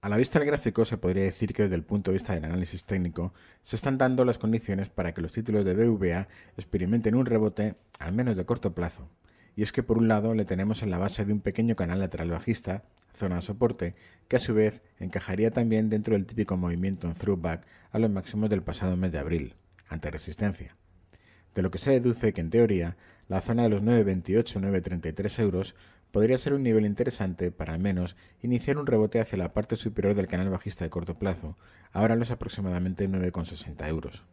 A la vista del gráfico se podría decir que desde el punto de vista del análisis técnico se están dando las condiciones para que los títulos de BVA experimenten un rebote, al menos de corto plazo. Y es que por un lado le tenemos en la base de un pequeño canal lateral bajista, zona de soporte, que a su vez encajaría también dentro del típico movimiento en throwback a los máximos del pasado mes de abril, ante resistencia de lo que se deduce que en teoría la zona de los 9,28-9,33 euros podría ser un nivel interesante para al menos iniciar un rebote hacia la parte superior del canal bajista de corto plazo, ahora los aproximadamente 9,60 euros.